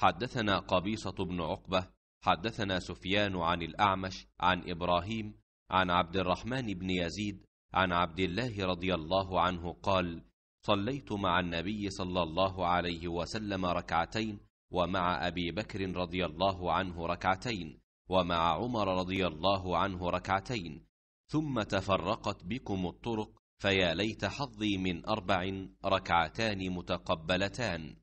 حدثنا قبيصة بن عقبة حدثنا سفيان عن الأعمش عن إبراهيم عن عبد الرحمن بن يزيد عن عبد الله رضي الله عنه قال صليت مع النبي صلى الله عليه وسلم ركعتين ومع أبي بكر رضي الله عنه ركعتين ومع عمر رضي الله عنه ركعتين ثم تفرقت بكم الطرق فيا ليت حظي من أربع ركعتان متقبلتان